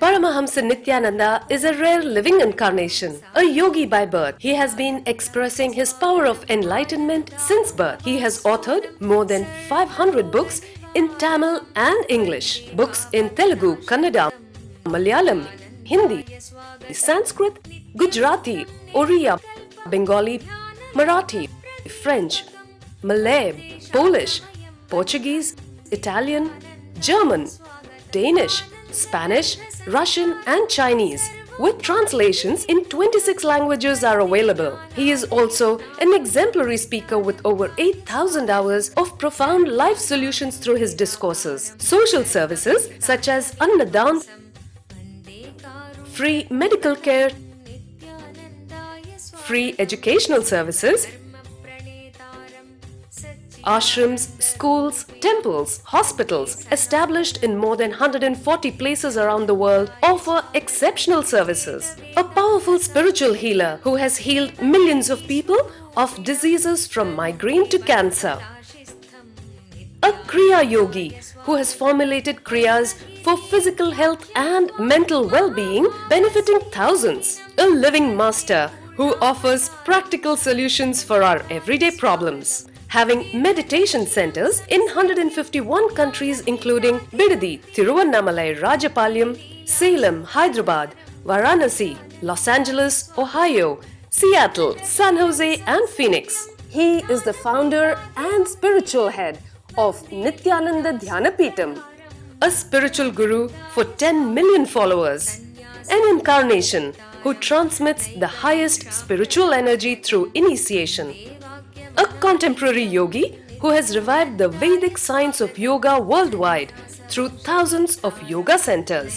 Paramahamsa Nityananda is a rare living incarnation, a yogi by birth. He has been expressing his power of enlightenment since birth. He has authored more than 500 books in Tamil and English, books in Telugu, Kannada, Malayalam, Hindi, Sanskrit, Gujarati, Oriya, Bengali, Marathi, French, Malay, Polish, Portuguese, Italian, German, Danish, Spanish, Russian, and Chinese, with translations in 26 languages are available. He is also an exemplary speaker with over 8,000 hours of profound life solutions through his discourses. Social services such as Annadan, free medical care, free educational services ashrams, schools, temples, hospitals, established in more than 140 places around the world, offer exceptional services. A powerful spiritual healer who has healed millions of people of diseases from migraine to cancer. A Kriya Yogi who has formulated Kriyas for physical health and mental well being, benefiting thousands. A living master who offers practical solutions for our everyday problems having meditation centers in 151 countries including Bidadi, Tiruvannamalai, Rajapalyam, Salem, Hyderabad, Varanasi, Los Angeles, Ohio, Seattle, San Jose and Phoenix. He is the founder and spiritual head of Nityananda Dhyanapitam, a spiritual guru for 10 million followers, an incarnation who transmits the highest spiritual energy through initiation contemporary yogi who has revived the Vedic science of yoga worldwide through thousands of yoga centers.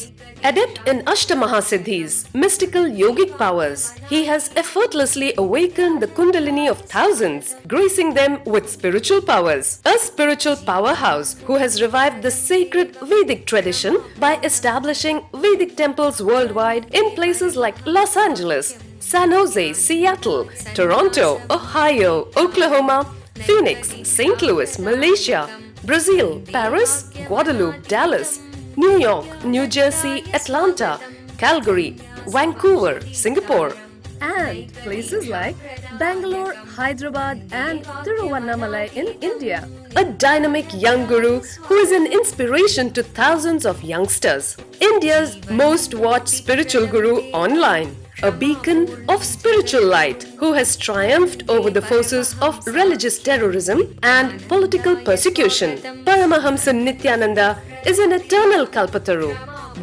Adept in Ashtamahasiddhis, mystical yogic powers, he has effortlessly awakened the kundalini of thousands, gracing them with spiritual powers. A spiritual powerhouse who has revived the sacred Vedic tradition by establishing Vedic temples worldwide in places like Los Angeles, San Jose, Seattle, Toronto, Ohio, Oklahoma, Phoenix, St. Louis, Malaysia, Brazil, Paris, Guadeloupe, Dallas, New York, New Jersey, Atlanta, Calgary, Vancouver, Singapore, and places like Bangalore, Hyderabad, and Tiruvannamalai in India. A dynamic young guru who is an inspiration to thousands of youngsters. India's most watched spiritual guru online a beacon of spiritual light who has triumphed over the forces of religious terrorism and political persecution. Paramahamsa Nityananda is an eternal Kalpataru,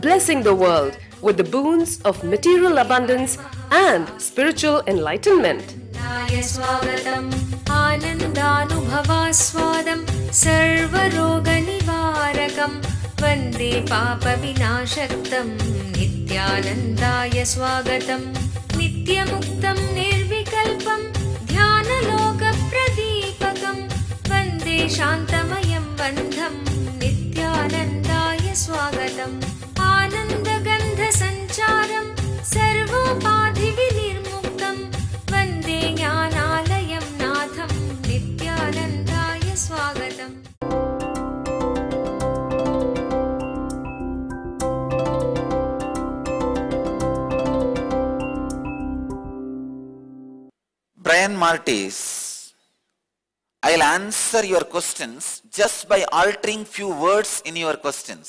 blessing the world with the boons of material abundance and spiritual enlightenment. वन्दे पापविनाशक्तं नित्यानन्दाय स्वागतम् नित्यमुक्तं निर्विकल्पं ध्यानलोकप्रदीपकम् वन्दे शान्तमयं बन्धम् नित्यानन्दाय स्वागतम् parties. I'll answer your questions just by altering few words in your questions.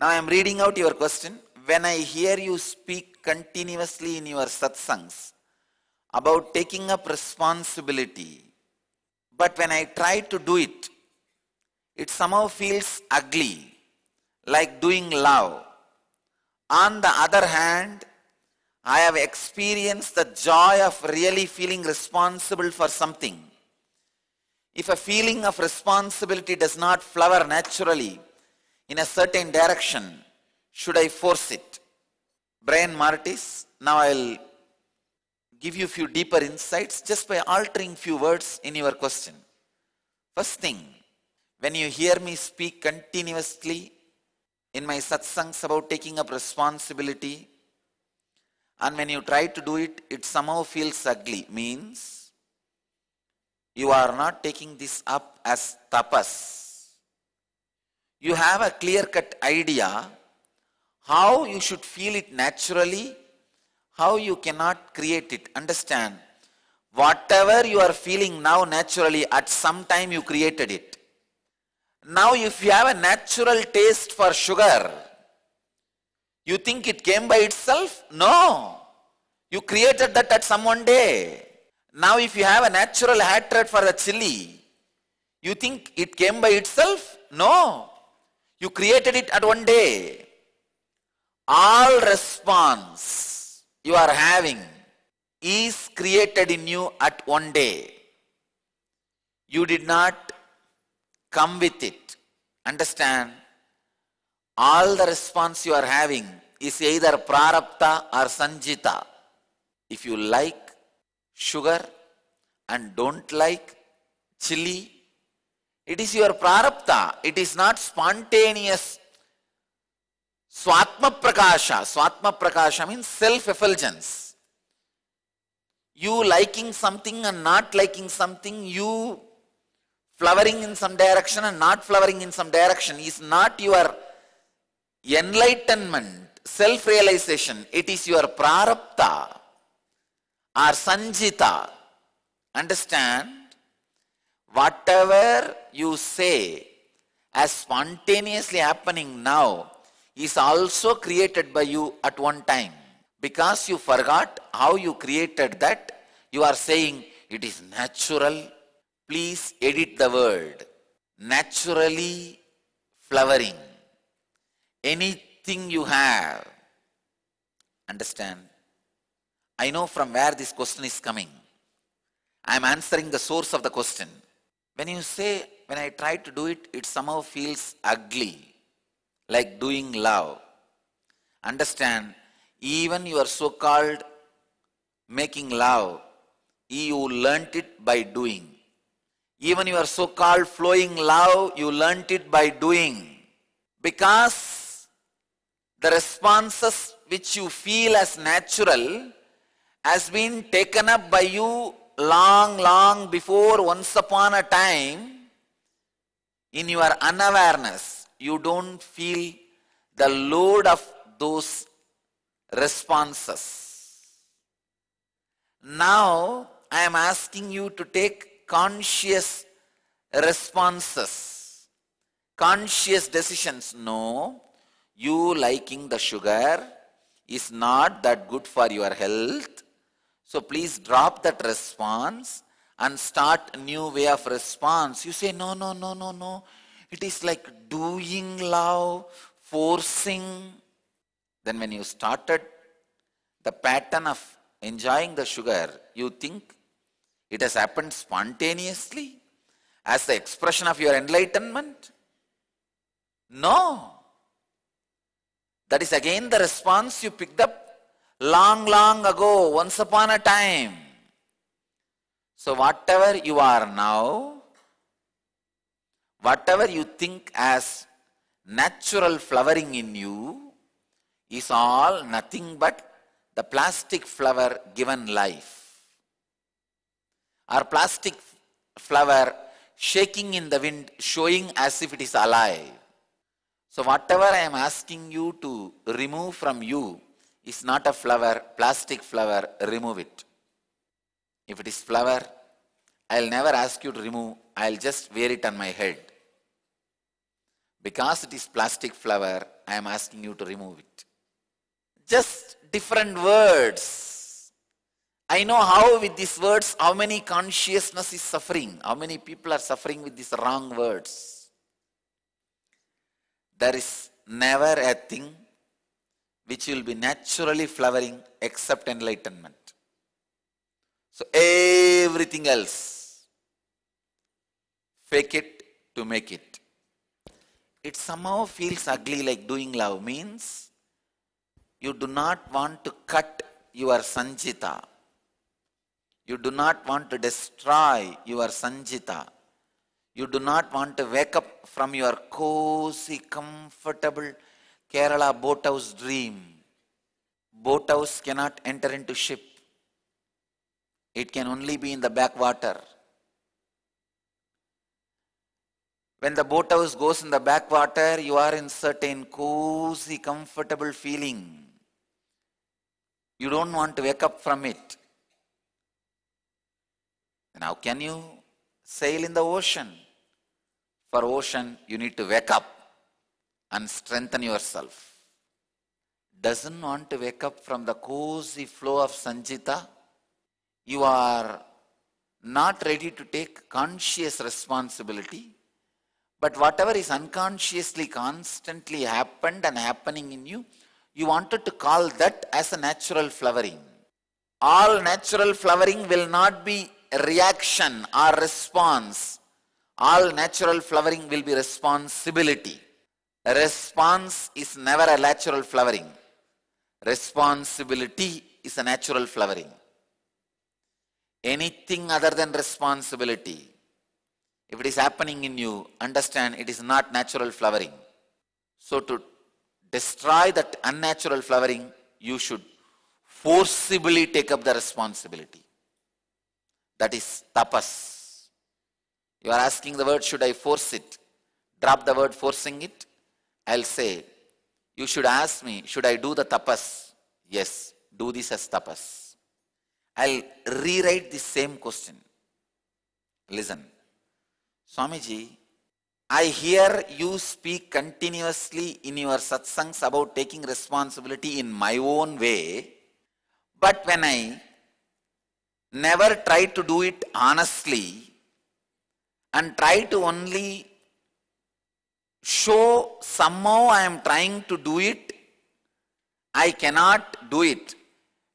Now I am reading out your question. When I hear you speak continuously in your satsangs about taking up responsibility, but when I try to do it, it somehow feels ugly, like doing love. On the other hand, I have experienced the joy of really feeling responsible for something. If a feeling of responsibility does not flower naturally in a certain direction, should I force it? Brian Martis, now I'll give you a few deeper insights just by altering few words in your question. First thing, when you hear me speak continuously in my satsangs about taking up responsibility, and when you try to do it, it somehow feels ugly. Means you are not taking this up as tapas. You have a clear cut idea how you should feel it naturally, how you cannot create it. Understand? Whatever you are feeling now naturally, at some time you created it. Now, if you have a natural taste for sugar, you think it came by itself? No. You created that at some one day. Now if you have a natural hatred for a chili, you think it came by itself? No. You created it at one day. All response you are having is created in you at one day. You did not come with it. Understand? all the response you are having is either prarabdha or sanjita. If you like sugar and don't like chili, it is your prarabdha. It is not spontaneous. Swatma prakasha. Swatma prakasha means self effulgence. You liking something and not liking something, you flowering in some direction and not flowering in some direction is not your enlightenment, self-realization, it is your prarabdha or sanjita. Understand? Whatever you say as spontaneously happening now is also created by you at one time. Because you forgot how you created that, you are saying it is natural. Please edit the word. Naturally flowering anything you have. Understand? I know from where this question is coming. I am answering the source of the question. When you say, when I try to do it, it somehow feels ugly, like doing love. Understand? Even you are so called making love, you learnt it by doing. Even you are so called flowing love, you learnt it by doing. Because the responses which you feel as natural has been taken up by you long, long before, once upon a time, in your unawareness, you don't feel the load of those responses. Now, I am asking you to take conscious responses, conscious decisions. No, you liking the sugar is not that good for your health. So please drop that response and start a new way of response. You say, no, no, no, no, no. It is like doing love, forcing. Then when you started the pattern of enjoying the sugar, you think it has happened spontaneously as the expression of your enlightenment? No. That is again the response you picked up long, long ago, once upon a time. So, whatever you are now, whatever you think as natural flowering in you is all nothing but the plastic flower given life. Our plastic flower shaking in the wind, showing as if it is alive. So whatever I am asking you to remove from you is not a flower, plastic flower, remove it. If it is flower, I'll never ask you to remove, I'll just wear it on my head. Because it is plastic flower, I am asking you to remove it. Just different words. I know how with these words, how many consciousness is suffering, how many people are suffering with these wrong words there is never a thing which will be naturally flowering except enlightenment. So everything else, fake it to make it. It somehow feels ugly like doing love means you do not want to cut your Sanjita. You do not want to destroy your Sanjita. You do not want to wake up from your cozy, comfortable Kerala boathouse dream. Boathouse cannot enter into ship. It can only be in the backwater. When the boathouse goes in the backwater, you are in certain cozy, comfortable feeling. You don't want to wake up from it. and how can you sail in the ocean? For ocean, you need to wake up and strengthen yourself. Doesn't want to wake up from the cozy flow of Sanjita. You are not ready to take conscious responsibility. But whatever is unconsciously constantly happened and happening in you, you wanted to call that as a natural flowering. All natural flowering will not be reaction or response all natural flowering will be responsibility. Response is never a natural flowering. Responsibility is a natural flowering. Anything other than responsibility, if it is happening in you, understand it is not natural flowering. So to destroy that unnatural flowering, you should forcibly take up the responsibility. That is tapas. You are asking the word, should I force it? Drop the word forcing it. I'll say, you should ask me, should I do the tapas? Yes, do this as tapas. I'll rewrite the same question. Listen, Swamiji, I hear you speak continuously in your satsangs about taking responsibility in my own way, but when I never try to do it honestly, and try to only show somehow I am trying to do it, I cannot do it.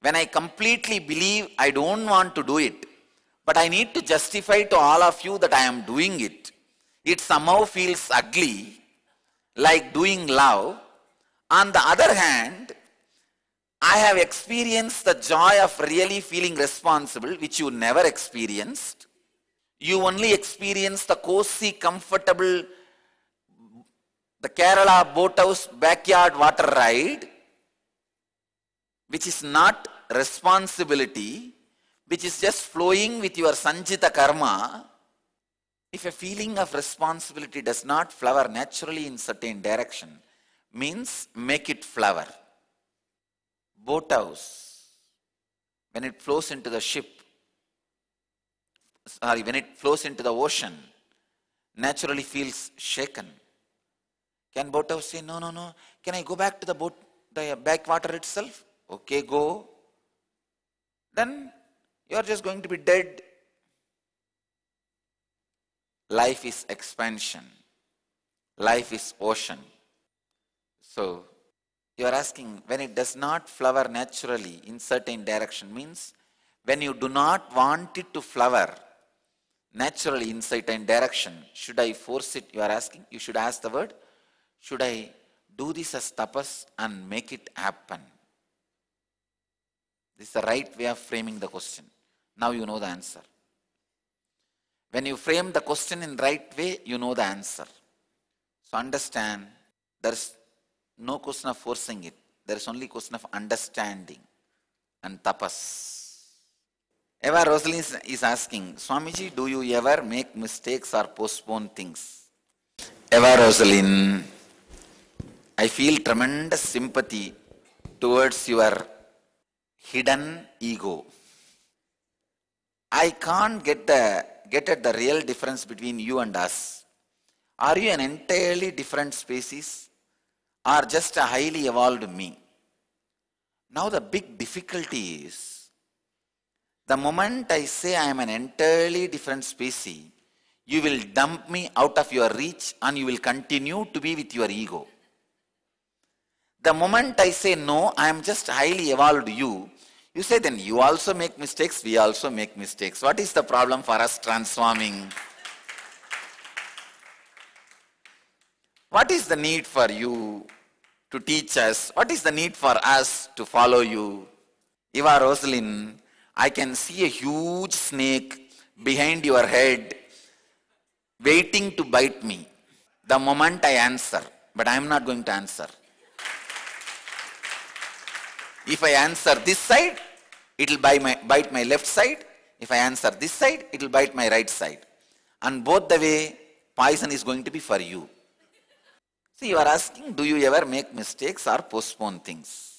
When I completely believe I don't want to do it, but I need to justify to all of you that I am doing it. It somehow feels ugly, like doing love. On the other hand, I have experienced the joy of really feeling responsible, which you never experienced. You only experience the cozy, comfortable, the Kerala boathouse backyard water ride, which is not responsibility, which is just flowing with your Sanjita karma. If a feeling of responsibility does not flower naturally in certain direction, means make it flower. Boathouse, when it flows into the ship, sorry, when it flows into the ocean, naturally feels shaken. Can boat say, no, no, no, can I go back to the boat, the backwater itself? Okay, go. Then you are just going to be dead. Life is expansion. Life is ocean. So you are asking when it does not flower naturally in certain direction means when you do not want it to flower natural insight and direction. Should I force it? You are asking. You should ask the word. Should I do this as tapas and make it happen? This is the right way of framing the question. Now you know the answer. When you frame the question in right way, you know the answer. So understand, there is no question of forcing it. There is only question of understanding and tapas. Eva Rosalind is asking, Swamiji, do you ever make mistakes or postpone things? Eva Rosalind, I feel tremendous sympathy towards your hidden ego. I can't get, the, get at the real difference between you and us. Are you an entirely different species or just a highly evolved me? Now the big difficulty is the moment I say I am an entirely different species, you will dump me out of your reach and you will continue to be with your ego. The moment I say no, I am just highly evolved you, you say then you also make mistakes, we also make mistakes. What is the problem for us transforming? What is the need for you to teach us? What is the need for us to follow you? Eva Rosalind? I can see a huge snake behind your head waiting to bite me the moment I answer, but I am not going to answer. If I answer this side, it will bite my, bite my left side. If I answer this side, it will bite my right side. And both the way, poison is going to be for you. See, you are asking, do you ever make mistakes or postpone things?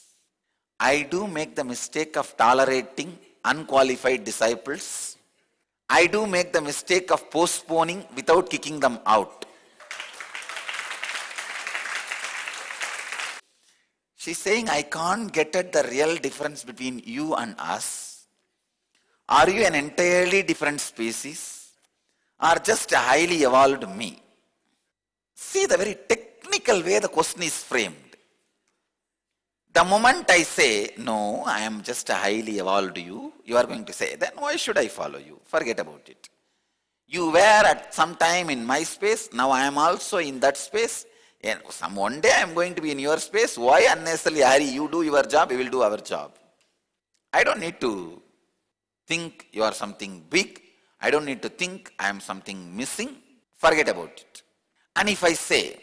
I do make the mistake of tolerating unqualified disciples. I do make the mistake of postponing without kicking them out. She's saying, I can't get at the real difference between you and us. Are you an entirely different species? Or just a highly evolved me? See the very technical way the question is framed. The moment I say, no, I am just a highly evolved you, you are going to say, then why should I follow you? Forget about it. You were at some time in my space, now I am also in that space. And some one day I am going to be in your space. Why unnecessarily hurry? You do your job, we will do our job. I don't need to think you are something big. I don't need to think I am something missing. Forget about it. And if I say,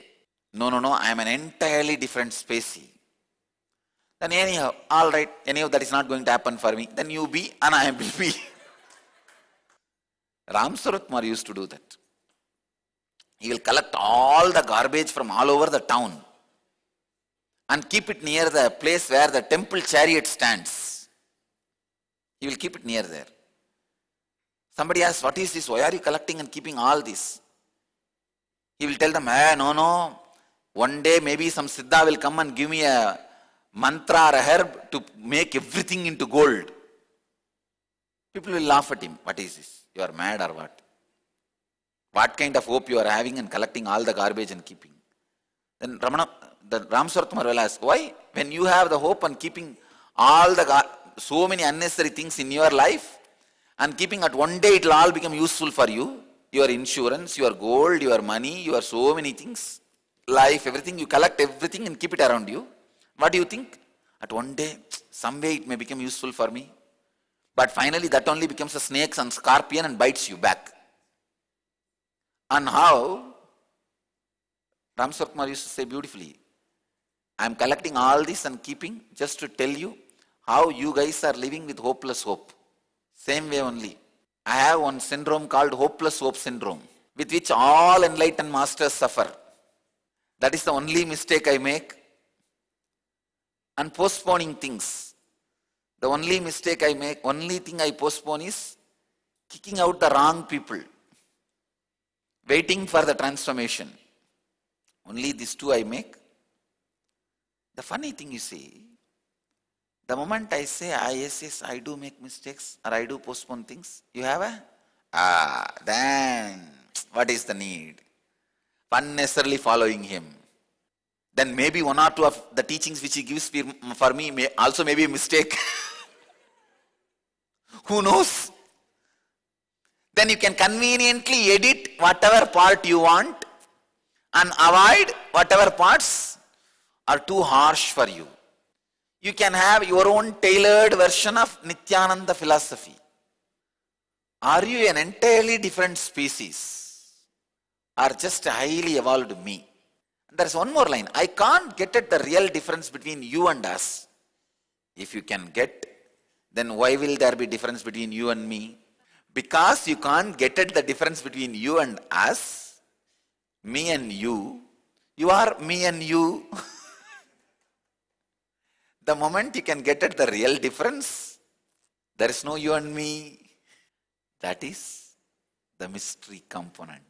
no, no, no, I am an entirely different species then anyhow, all right, anyhow that is not going to happen for me. Then you be and I will be. Ram used to do that. He will collect all the garbage from all over the town and keep it near the place where the temple chariot stands. He will keep it near there. Somebody asks, What is this? Why are you collecting and keeping all this? He will tell them, Hey, oh, no, no. One day maybe some Siddha will come and give me a mantra or a herb to make everything into gold. People will laugh at him. What is this? You are mad or what? What kind of hope you are having and collecting all the garbage and keeping? Then Ramana, the Ramswartmar will ask, why? When you have the hope and keeping all the so many unnecessary things in your life and keeping at one day it will all become useful for you. Your insurance, your gold, your money, your so many things, life, everything. You collect everything and keep it around you. What do you think? At one day, some way it may become useful for me. But finally, that only becomes a snake and scorpion and bites you back. And how? Ram Sarkumar used to say beautifully, I am collecting all this and keeping just to tell you how you guys are living with hopeless hope. Same way only. I have one syndrome called hopeless hope syndrome, with which all enlightened masters suffer. That is the only mistake I make and postponing things. The only mistake I make, only thing I postpone is kicking out the wrong people, waiting for the transformation. Only these two I make. The funny thing you see, the moment I say, I ah, yes, yes, I do make mistakes or I do postpone things, you have a, ah, then what is the need? Unnecessarily following him then maybe one or two of the teachings which he gives for me may also may be a mistake. Who knows? Then you can conveniently edit whatever part you want and avoid whatever parts are too harsh for you. You can have your own tailored version of Nityananda philosophy. Are you an entirely different species? Or just a highly evolved me? There is one more line. I can't get at the real difference between you and us. If you can get, then why will there be difference between you and me? Because you can't get at the difference between you and us, me and you. You are me and you. the moment you can get at the real difference, there is no you and me. That is the mystery component.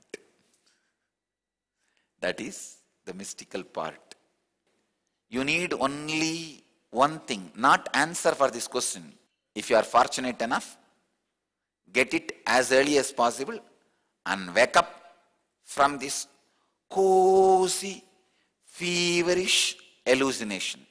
That is the mystical part. You need only one thing, not answer for this question. If you are fortunate enough, get it as early as possible and wake up from this cozy, feverish hallucination.